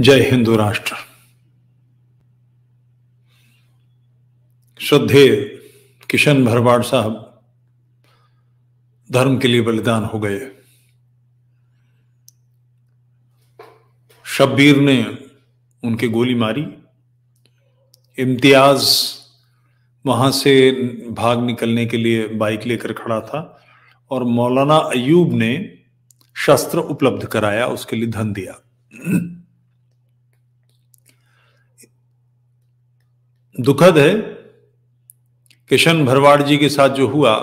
जय हिंदू राष्ट्र श्रद्धे किशन भरवाड़ साहब धर्म के लिए बलिदान हो गए शब्बीर ने उनकी गोली मारी इम्तियाज वहां से भाग निकलने के लिए बाइक लेकर खड़ा था और मौलाना अयूब ने शस्त्र उपलब्ध कराया उसके लिए धन दिया दुखद है किशन भरवाड़ जी के साथ जो हुआ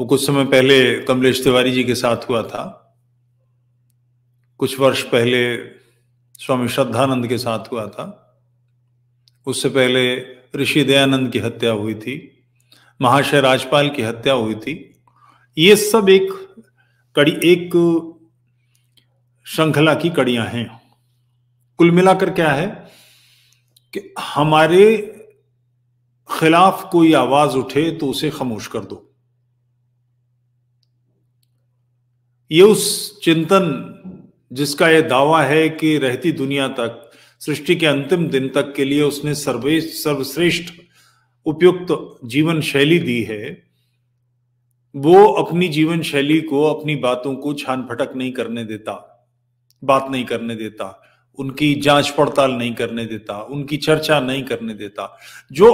वो कुछ समय पहले कमलेश तिवारी जी के साथ हुआ था कुछ वर्ष पहले स्वामी श्रद्धानंद के साथ हुआ था उससे पहले ऋषि दयानंद की हत्या हुई थी महाशय राजपाल की हत्या हुई थी ये सब एक कड़ी एक श्रृंखला की कड़ियां हैं कुल मिलाकर क्या है कि हमारे खिलाफ कोई आवाज उठे तो उसे खामोश कर दो ये उस चिंतन जिसका यह दावा है कि रहती दुनिया तक सृष्टि के अंतिम दिन तक के लिए उसने सर्वे सर्वश्रेष्ठ उपयुक्त जीवन शैली दी है वो अपनी जीवन शैली को अपनी बातों को छान फटक नहीं करने देता बात नहीं करने देता उनकी जांच पड़ताल नहीं करने देता उनकी चर्चा नहीं करने देता जो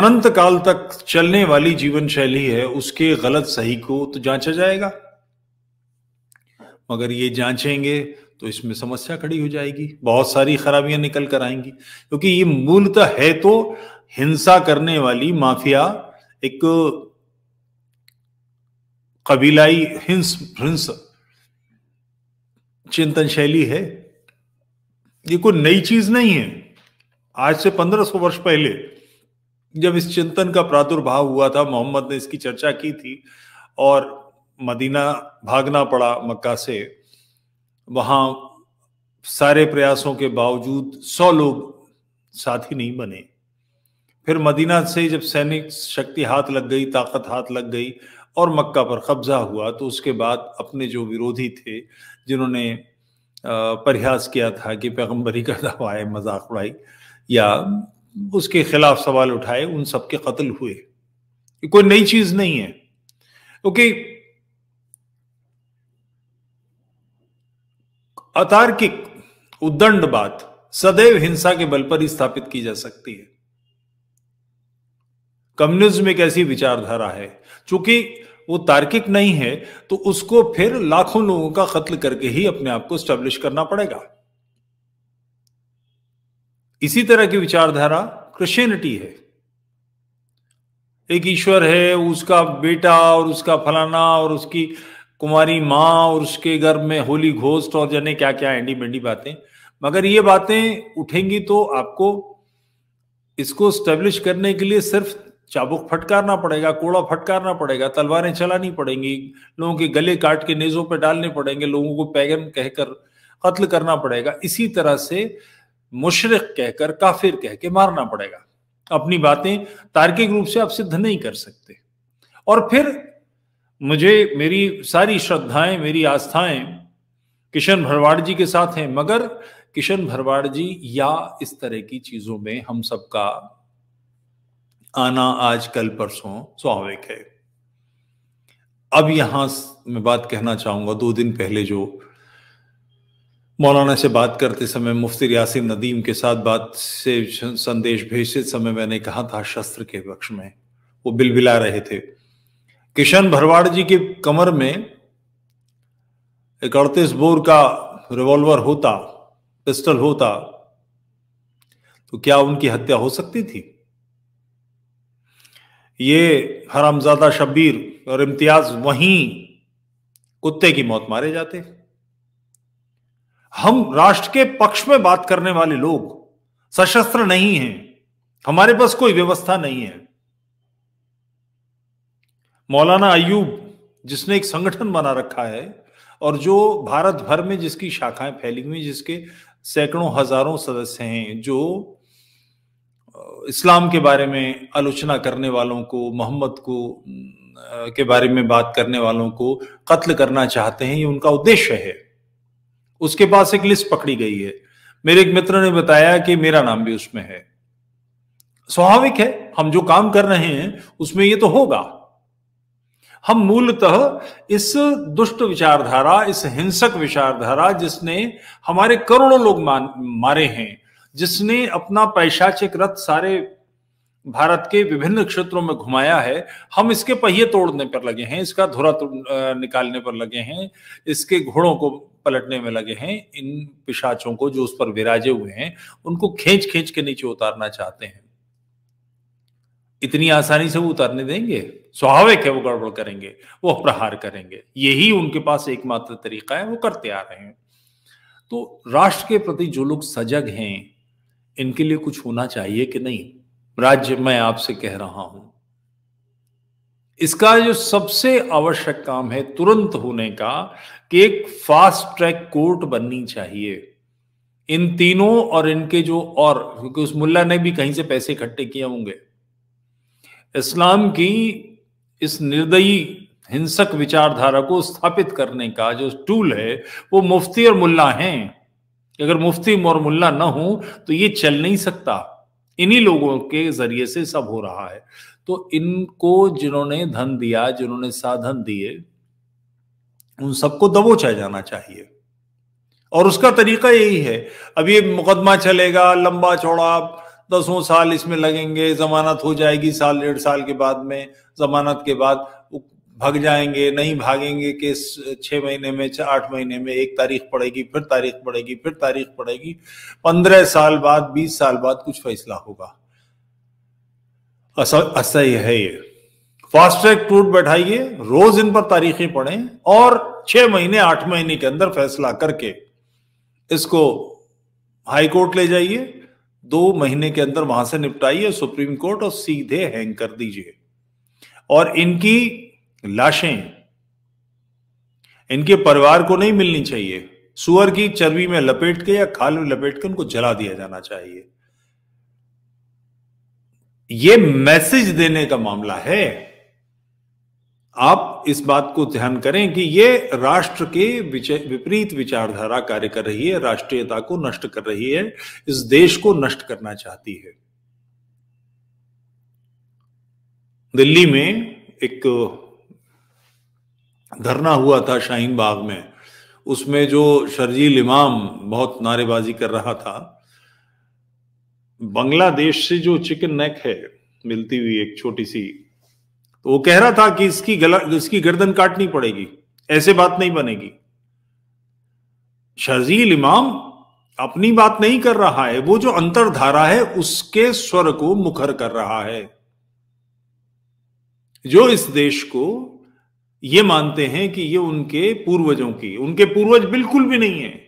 अनंत काल तक चलने वाली जीवन शैली है उसके गलत सही को तो जांचा जाएगा मगर ये जांचेंगे तो इसमें समस्या खड़ी हो जाएगी बहुत सारी खराबियां निकल कर आएंगी क्योंकि ये मूलतः है तो हिंसा करने वाली माफिया एक कबीलाई हिंस हिंस चिंतन शैली है ये कोई नई चीज नहीं है आज से पंद्रह सौ वर्ष पहले जब इस चिंतन का प्रादुर्भाव हुआ था मोहम्मद ने इसकी चर्चा की थी और मदीना भागना पड़ा मक्का से वहां सारे प्रयासों के बावजूद सौ लोग साथी नहीं बने फिर मदीना से जब सैनिक शक्ति हाथ लग गई ताकत हाथ लग गई और मक्का पर कब्जा हुआ तो उसके बाद अपने जो विरोधी थे जिन्होंने प्रयास किया था कि पैगंबरी का दावा है मजाक उड़ाई या उसके खिलाफ सवाल उठाए उन सबके कत्ल हुए कोई नई चीज नहीं है ओके अतार्किक उद्दंड बात सदैव हिंसा के बल पर ही स्थापित की जा सकती है कम्युनिज्म एक ऐसी विचारधारा है चूंकि वो तार्किक नहीं है तो उसको फिर लाखों लोगों का कत्ल करके ही अपने आप को स्टैब्लिश करना पड़ेगा इसी तरह की विचारधारा क्रिश्चियनिटी है एक ईश्वर है उसका बेटा और उसका फलाना और उसकी कुमारी मां और उसके घर में होली घोष्ट और जाने क्या क्या एंडी मेंडी बातें मगर ये बातें उठेंगी तो आपको इसको स्टेब्लिश करने के लिए सिर्फ चाबुक फटकारना पड़ेगा कोड़ा फटकारना पड़ेगा तलवारें चलानी पड़ेंगी लोगों के गले काट के नेजों पर डालने पड़ेंगे लोगों को पैगन कहकर कत्ल करना पड़ेगा इसी तरह से मुशरक कहकर काफिर कह के मारना पड़ेगा अपनी बातें तार्किक रूप से आप सिद्ध नहीं कर सकते और फिर मुझे मेरी सारी श्रद्धाएं मेरी आस्थाएं किशन भरवाड़ जी के साथ हैं मगर किशन भरवाड़ जी या इस तरह की चीजों में हम सबका आना आज कल परसों स्वाभाविक है अब यहां मैं बात कहना चाहूंगा दो दिन पहले जो मौलाना से बात करते समय मुफ्ती यासिम नदीम के साथ बात से संदेश भेजते समय मैंने कहा था शस्त्र के पक्ष में वो बिलबिला रहे थे किशन भरवाड़ जी के कमर में एक अड़तीस बोर का रिवॉल्वर होता पिस्टल होता तो क्या उनकी हत्या हो सकती थी ये हरामजादा शब्बीर और इम्तियाज वहीं कुत्ते की मौत मारे जाते हम राष्ट्र के पक्ष में बात करने वाले लोग सशस्त्र नहीं हैं हमारे पास कोई व्यवस्था नहीं है मौलाना अयूब जिसने एक संगठन बना रखा है और जो भारत भर में जिसकी शाखाएं फैली हुई जिसके सैकड़ों हजारों सदस्य हैं जो इस्लाम के बारे में आलोचना करने वालों को मोहम्मद को के बारे में बात करने वालों को कत्ल करना चाहते हैं ये उनका उद्देश्य है उसके पास एक लिस्ट पकड़ी गई है मेरे एक मित्र ने बताया कि मेरा नाम भी उसमें है स्वाभाविक है हम जो काम कर रहे हैं उसमें ये तो होगा हम मूलतः इस दुष्ट विचारधारा इस हिंसक विचारधारा जिसने हमारे करोड़ों लोग मारे हैं जिसने अपना पैशाचिक रथ सारे भारत के विभिन्न क्षेत्रों में घुमाया है हम इसके पहिए तोड़ने पर लगे हैं इसका धुरा निकालने पर लगे हैं इसके घोड़ों को पलटने में लगे हैं इन पिशाचों को जो उस पर विराजे हुए हैं उनको खींच खींच के नीचे उतारना चाहते हैं इतनी आसानी से वो उतारने देंगे स्वाभाविक है वो गड़बड़ करेंगे वो प्रहार करेंगे यही उनके पास एकमात्र तरीका है वो करते आ रहे हैं तो राष्ट्र के प्रति जो लोग सजग हैं इनके लिए कुछ होना चाहिए कि नहीं राज्य मैं आपसे कह रहा हूं इसका जो सबसे आवश्यक काम है तुरंत होने का कि एक फास्ट ट्रैक कोर्ट बननी चाहिए इन तीनों और इनके जो और क्योंकि उस मुल्ला ने भी कहीं से पैसे इकट्ठे किए होंगे इस्लाम की इस निर्दयी हिंसक विचारधारा को स्थापित करने का जो टूल है वो मुफ्ती और मुल्ला हैं अगर मुफ्ती और मुल्ला ना हो तो ये चल नहीं सकता इन्हीं लोगों के जरिए से सब हो रहा है तो इनको जिन्होंने धन दिया जिन्होंने साधन दिए उन सबको दबोचा जाना चाहिए और उसका तरीका यही है अब ये मुकदमा चलेगा लंबा चौड़ा दसों साल इसमें लगेंगे जमानत हो जाएगी साल डेढ़ साल के बाद में जमानत के बाद भाग जाएंगे नहीं भागेंगे कि छह महीने में आठ महीने में एक तारीख पड़ेगी फिर तारीख पड़ेगी फिर तारीख पड़ेगी पंद्रह साल बाद बीस साल बाद कुछ फैसला होगा असह्य है ये फास्ट ट्रैक टूट बैठाइए रोज इन पर तारीखें पढ़ें और छह महीने आठ महीने के अंदर फैसला करके इसको हाई कोर्ट ले जाइए दो महीने के अंदर वहां से निपटाइए सुप्रीम कोर्ट और सीधे हैंग कर दीजिए और इनकी लाशें इनके परिवार को नहीं मिलनी चाहिए सुअर की चर्बी में लपेट के या खाल में लपेट के उनको जला दिया जाना चाहिए यह मैसेज देने का मामला है आप इस बात को ध्यान करें कि यह राष्ट्र के विपरीत विचारधारा कार्य कर रही है राष्ट्रीयता को नष्ट कर रही है इस देश को नष्ट करना चाहती है दिल्ली में एक धरना हुआ था शाहीन बाग में उसमें जो शर्जील इमाम बहुत नारेबाजी कर रहा था बांग्लादेश से जो चिकन नेक है मिलती हुई एक छोटी सी तो वो कह रहा था कि इसकी गला इसकी गर्दन काटनी पड़ेगी ऐसे बात नहीं बनेगी शर्जील इमाम अपनी बात नहीं कर रहा है वो जो अंतरधारा है उसके स्वर को मुखर कर रहा है जो इस देश को ये मानते हैं कि ये उनके पूर्वजों की उनके पूर्वज बिल्कुल भी नहीं है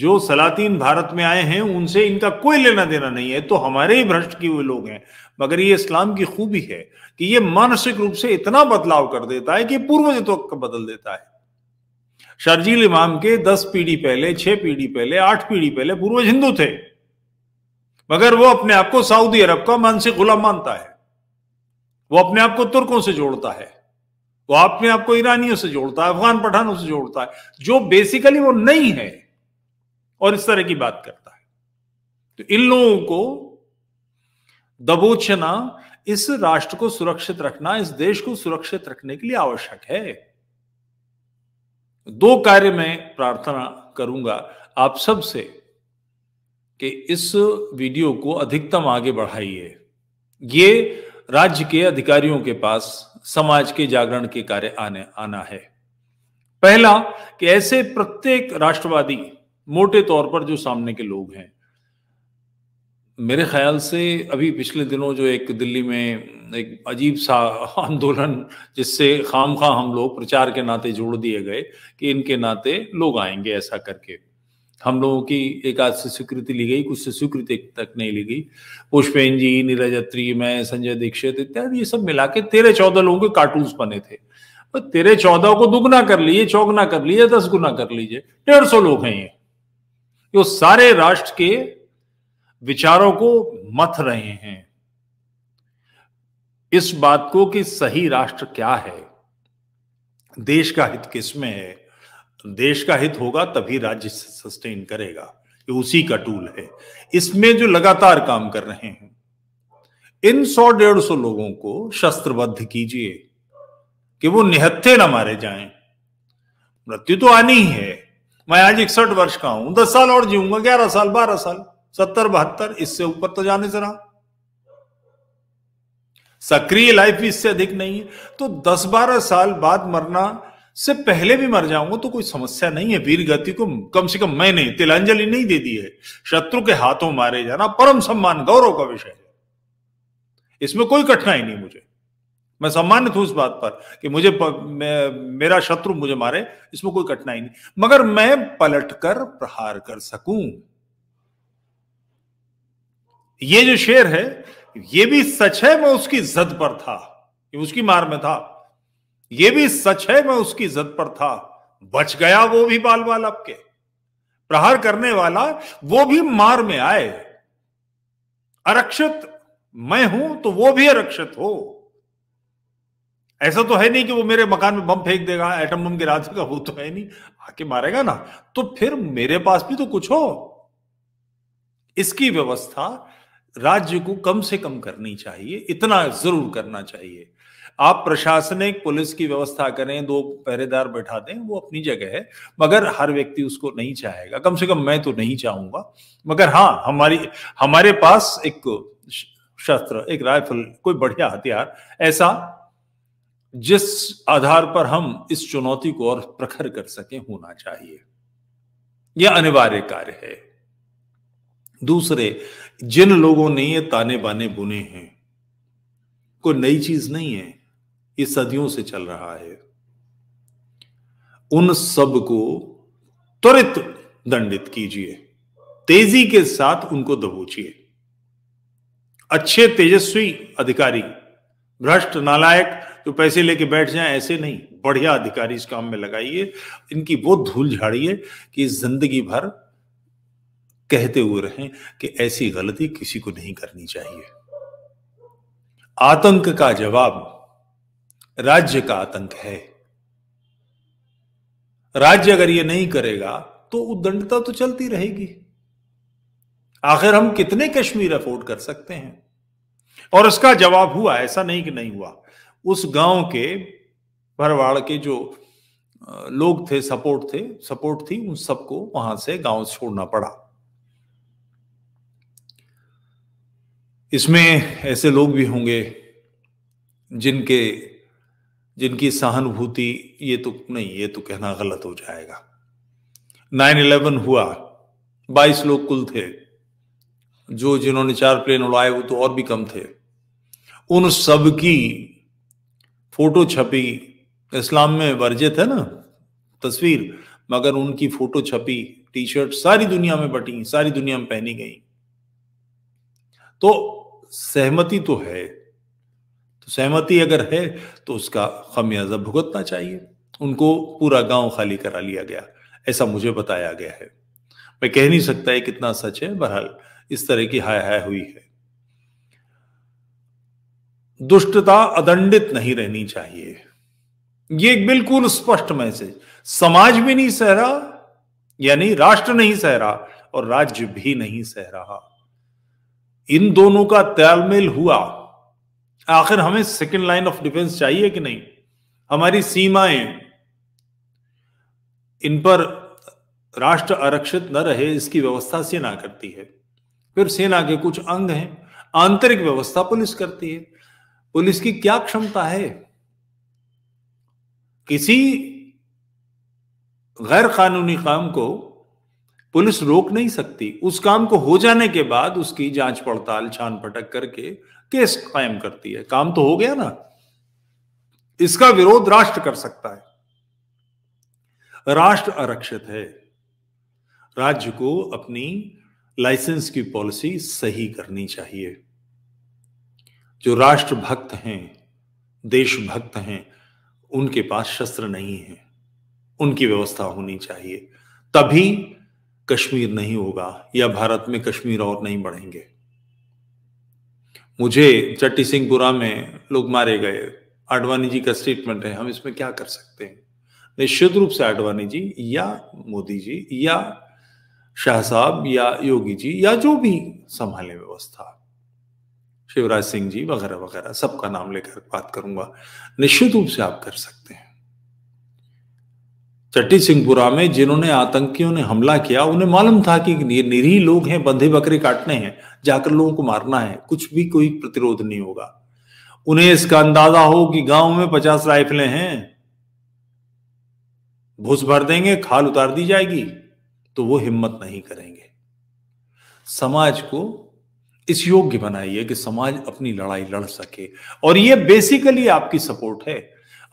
जो सलातीन भारत में आए हैं उनसे इनका कोई लेना देना नहीं है तो हमारे ही भ्रष्ट किए हुए लोग हैं मगर ये इस्लाम की खूबी है कि ये मानसिक रूप से इतना बदलाव कर देता है कि पूर्वज तो बदल देता है शर्जील इमाम के दस पीढ़ी पहले छह पीढ़ी पहले आठ पीढ़ी पहले पूर्वज हिंदू थे मगर वो अपने आप को सऊदी अरब का मानसिक गुलाम मानता है वो अपने आप को तुर्कों से जोड़ता है वो अपने आप को ईरानियों से जोड़ता है अफगान पठानों से जोड़ता है जो बेसिकली वो नहीं है और इस तरह की बात करता है तो इन लोगों को दबोचना इस राष्ट्र को सुरक्षित रखना इस देश को सुरक्षित रखने के लिए आवश्यक है दो कार्य में प्रार्थना करूंगा आप सब से कि इस वीडियो को अधिकतम आगे बढ़ाइए ये राज्य के अधिकारियों के पास समाज के जागरण के कार्य आने आना है पहला कि ऐसे प्रत्येक राष्ट्रवादी मोटे तौर पर जो सामने के लोग हैं मेरे ख्याल से अभी पिछले दिनों जो एक दिल्ली में एक अजीब सा आंदोलन जिससे खाम खा हम लोग प्रचार के नाते जोड़ दिए गए कि इनके नाते लोग आएंगे ऐसा करके हम लोगों की एक आध से स्वीकृति ली गई कुछ से स्वीकृति तक नहीं ली गई पुष्पेन जी नीरज अत्री मैं संजय दीक्षित इत्यादि ये सब मिला के तेरह चौदह लोगों के कार्टून बने थे और तो तेरह चौदह को दुगना कर लीजिए चौगना कर लीजिए दस गुना कर लीजिए डेढ़ सौ लोग हैं ये जो सारे राष्ट्र के विचारों को मथ रहे हैं इस बात को कि सही राष्ट्र क्या है देश का हित किसमें है तो देश का हित होगा तभी राज्य सस्टेन करेगा ये उसी का टूल है इसमें जो लगातार काम कर रहे हैं इन सौ डेढ़ सौ लोगों को शस्त्रबद्ध कीजिए कि वो निहत्थे ना मारे जाएं मृत्यु तो आनी ही है मैं आज इकसठ वर्ष का हूं दस साल और जीऊंगा ग्यारह साल बारह साल सत्तर बहत्तर इससे ऊपर तो जाने जरा सक्रिय लाइफ इससे अधिक नहीं है तो दस बारह साल बाद मरना से पहले भी मर जाऊंगा तो कोई समस्या नहीं है वीर गति को कम से कम मैंने तिलांजलि नहीं दे दी है शत्रु के हाथों मारे जाना परम सम्मान गौरव का विषय है इसमें कोई कठिनाई नहीं मुझे मैं सम्मानित हूं इस बात पर कि मुझे प, मेरा शत्रु मुझे मारे इसमें कोई कठिनाई नहीं मगर मैं पलट कर प्रहार कर सकूं ये जो शेर है ये भी सच है मैं उसकी जद पर था उसकी मार में था ये भी सच है मैं उसकी जद पर था बच गया वो भी बाल बाल आपके प्रहार करने वाला वो भी मार में आए आरक्षित मैं हूं तो वो भी आरक्षित हो ऐसा तो है नहीं कि वो मेरे मकान में बम फेंक देगा एटम बम गिरा देगा वो तो है नहीं आके मारेगा ना तो फिर मेरे पास भी तो कुछ हो इसकी व्यवस्था राज्य को कम से कम करनी चाहिए इतना जरूर करना चाहिए आप प्रशासनिक पुलिस की व्यवस्था करें दो पहरेदार बैठा दें वो अपनी जगह है मगर हर व्यक्ति उसको नहीं चाहेगा कम से कम मैं तो नहीं चाहूंगा मगर हाँ हमारी हमारे पास एक शस्त्र एक राइफल कोई बढ़िया हथियार ऐसा जिस आधार पर हम इस चुनौती को और प्रखर कर सके होना चाहिए यह अनिवार्य कार्य है दूसरे जिन लोगों ने ये ताने बाने बुने हैं कोई नई चीज नहीं है ये सदियों से चल रहा है उन सब को त्वरित दंडित कीजिए तेजी के साथ उनको दबोचिए अच्छे तेजस्वी अधिकारी भ्रष्ट नालायक जो तो पैसे लेके बैठ जाए ऐसे नहीं बढ़िया अधिकारी इस काम में लगाइए इनकी वो धूल झाड़िए कि जिंदगी भर कहते हुए रहे कि ऐसी गलती किसी को नहीं करनी चाहिए आतंक का जवाब राज्य का आतंक है राज्य अगर ये नहीं करेगा तो उद्दंडता तो चलती रहेगी आखिर हम कितने कश्मीर अफोर्ड कर सकते हैं और उसका जवाब हुआ ऐसा नहीं कि नहीं हुआ उस गांव के भरवाड़ के जो लोग थे सपोर्ट थे सपोर्ट थी उन सबको वहां से गांव छोड़ना पड़ा इसमें ऐसे लोग भी होंगे जिनके जिनकी सहानुभूति ये तो नहीं ये तो कहना गलत हो जाएगा नाइन इलेवन हुआ बाईस लोग कुल थे जो जिन्होंने चार प्लेन उड़ाए वो तो और भी कम थे उन सब की फोटो छपी इस्लाम में वर्जित है ना तस्वीर मगर उनकी फोटो छपी टी शर्ट सारी दुनिया में बटी सारी दुनिया में पहनी गई तो सहमति तो है तो सहमति अगर है तो उसका खमियाजा भुगतना चाहिए उनको पूरा गांव खाली करा लिया गया ऐसा मुझे बताया गया है मैं कह नहीं सकता है कितना सच है बहरहाल इस तरह की हाय हाय हुई है दुष्टता अदंडित नहीं रहनी चाहिए यह एक बिल्कुल स्पष्ट मैसेज समाज भी नहीं सह रहा यानी राष्ट्र नहीं सह रहा और राज्य भी नहीं सह रहा इन दोनों का तालमेल हुआ आखिर हमें सेकेंड लाइन ऑफ डिफेंस चाहिए कि नहीं हमारी सीमाएं इन पर राष्ट्र आरक्षित न रहे इसकी व्यवस्था सेना करती है फिर सेना के कुछ अंग हैं आंतरिक व्यवस्था पुलिस करती है पुलिस की क्या क्षमता है किसी गैर कानूनी काम को पुलिस रोक नहीं सकती उस काम को हो जाने के बाद उसकी जांच पड़ताल छान पटक करके केस कायम करती है काम तो हो गया ना इसका विरोध राष्ट्र कर सकता है राष्ट्र आरक्षित है राज्य को अपनी लाइसेंस की पॉलिसी सही करनी चाहिए जो राष्ट्रभक्त हैं देशभक्त हैं उनके पास शस्त्र नहीं है उनकी व्यवस्था होनी चाहिए तभी कश्मीर नहीं होगा या भारत में कश्मीर और नहीं बढ़ेंगे मुझे चट्टी सिंहपुरा में लोग मारे गए आडवाणी जी का स्टेटमेंट है हम इसमें क्या कर सकते हैं निश्चित रूप से आडवाणी जी या मोदी जी या शाह साहब या योगी जी या जो भी संभाले व्यवस्था शिवराज सिंह जी वगैरह वगैरह सबका नाम लेकर बात करूंगा निश्चित रूप से आप कर सकते हैं चट्टी सिंहपुरा में जिन्होंने आतंकियों ने हमला किया उन्हें मालूम था कि निरीह लोग हैं बंधे बकरे काटने हैं जाकर लोगों को मारना है कुछ भी कोई प्रतिरोध नहीं होगा उन्हें इसका अंदाजा हो कि गांव में पचास राइफलें हैं भूस भर देंगे खाल उतार दी जाएगी तो वो हिम्मत नहीं करेंगे समाज को इस योग्य बनाइए कि समाज अपनी लड़ाई लड़ सके और ये बेसिकली आपकी सपोर्ट है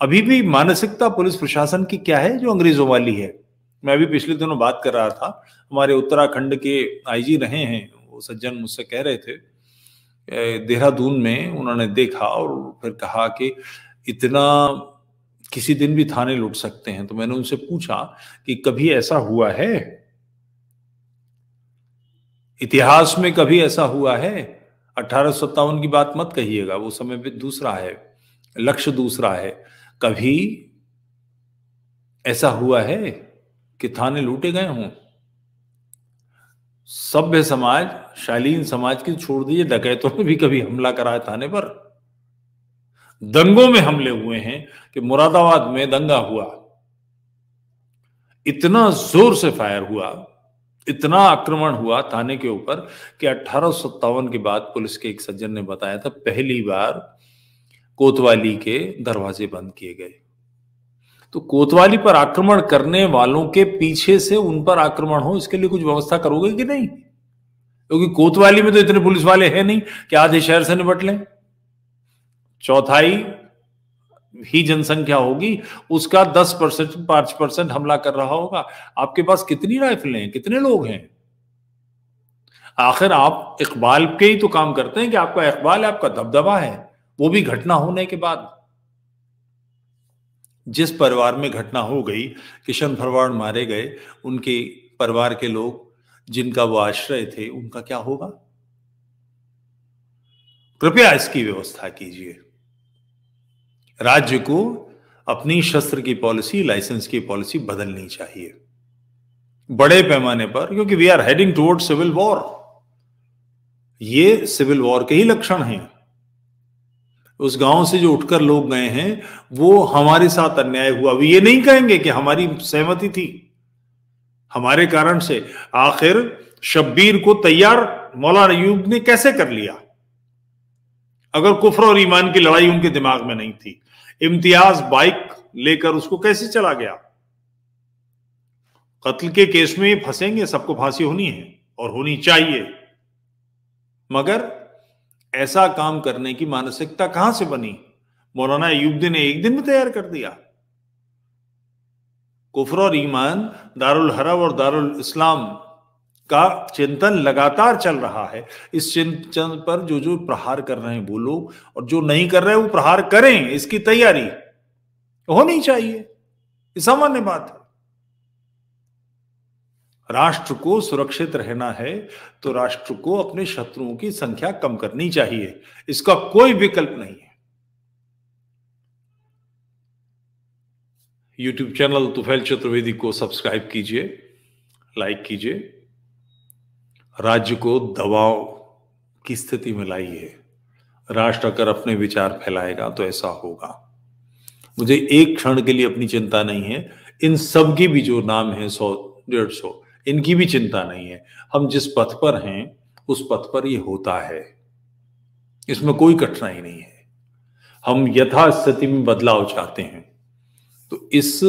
अभी भी मानसिकता पुलिस प्रशासन की क्या है जो अंग्रेजों वाली है मैं अभी पिछले दिनों बात कर रहा था हमारे उत्तराखंड के आईजी रहे हैं वो सज्जन मुझसे कह रहे थे देहरादून में उन्होंने देखा और फिर कहा कि इतना किसी दिन भी थाने लुट सकते हैं तो मैंने उनसे पूछा कि कभी ऐसा हुआ है इतिहास में कभी ऐसा हुआ है अठारह की बात मत कहिएगा वो समय भी दूसरा है लक्ष्य दूसरा है कभी ऐसा हुआ है कि थाने लूटे गए हों सभ्य समाज शालीन समाज की छोड़ दीजिए डकैतों ने भी कभी हमला करा है थाने पर दंगों में हमले हुए हैं कि मुरादाबाद में दंगा हुआ इतना जोर से फायर हुआ इतना आक्रमण हुआ थाने के ऊपर कि अठारह के बाद पुलिस के एक सज्जन ने बताया था पहली बार कोतवाली के दरवाजे बंद किए गए तो कोतवाली पर आक्रमण करने वालों के पीछे से उन पर आक्रमण हो इसके लिए कुछ व्यवस्था करोगे कि नहीं क्योंकि तो कोतवाली में तो इतने पुलिस वाले हैं नहीं कि आधे शहर से निपट लें चौथाई ही जनसंख्या होगी उसका दस परसेंट पांच परसेंट हमला कर रहा होगा आपके पास कितनी राइफलें हैं कितने लोग हैं आखिर आप इकबाल के ही तो काम करते हैं कि आपका इकबाल है आपका दबदबा है वो भी घटना होने के बाद जिस परिवार में घटना हो गई किशन फरवाड़ मारे गए उनके परिवार के लोग जिनका वो आश्रय थे उनका क्या होगा कृपया इसकी व्यवस्था कीजिए राज्य को अपनी शस्त्र की पॉलिसी लाइसेंस की पॉलिसी बदलनी चाहिए बड़े पैमाने पर क्योंकि we are heading toward civil war ये सिविल वॉर के ही लक्षण हैं उस गांव से जो उठकर लोग गए हैं वो हमारे साथ अन्याय हुआ वो ये नहीं कहेंगे कि हमारी सहमति थी हमारे कारण से आखिर शब्बीर को तैयार मौलाना यूब ने कैसे कर लिया अगर कुफर और ईमान की लड़ाई उनके दिमाग में नहीं थी इम्तियाज बाइक लेकर उसको कैसे चला गया कत्ल के केस में फंसेंगे सबको फांसी होनी है और होनी चाहिए मगर ऐसा काम करने की मानसिकता कहां से बनी मौलाना युद्ध ने एक दिन में तैयार कर दिया कुफर और ईमान दारुल हरब और दारुल इस्लाम का चिंतन लगातार चल रहा है इस चिंतन पर जो जो प्रहार कर रहे हैं वो लोग और जो नहीं कर रहे वो प्रहार करें इसकी तैयारी होनी चाहिए सामान्य बात है राष्ट्र को सुरक्षित रहना है तो राष्ट्र को अपने शत्रुओं की संख्या कम करनी चाहिए इसका कोई विकल्प नहीं है यूट्यूब चैनल तुफैल चतुर्वेदी को सब्सक्राइब कीजिए लाइक कीजिए राज्य को दबाव की स्थिति में लाइए राष्ट्र अगर अपने विचार फैलाएगा तो ऐसा होगा मुझे एक क्षण के लिए अपनी चिंता नहीं है इन सब की भी जो नाम है सौ डेढ़ सौ इनकी भी चिंता नहीं है हम जिस पथ पर हैं उस पथ पर ये होता है इसमें कोई कठिनाई नहीं है हम यथास्थिति में बदलाव चाहते हैं तो इस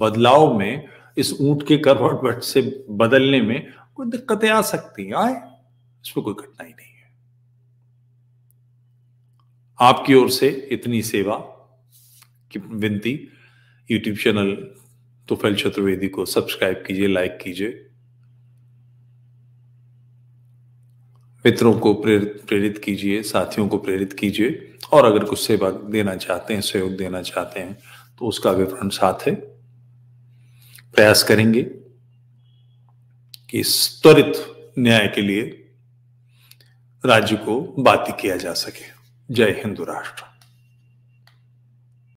बदलाव में इस ऊंट के करवट से बदलने में कोई दिक्कतें आ सकती हैं आए इसमें कोई कठिनाई नहीं है आपकी ओर से इतनी सेवा की विनती यूट्यूब चैनल तुफैल तो चतुर्वेदी को सब्सक्राइब कीजिए लाइक कीजिए मित्रों को प्रेरित प्रेरित कीजिए साथियों को प्रेरित कीजिए और अगर कुछ सेवा देना चाहते हैं सहयोग देना चाहते हैं तो उसका विवरण साथ है प्रयास करेंगे कि त्वरित न्याय के लिए राज्य को बात किया जा सके जय हिंदू राष्ट्र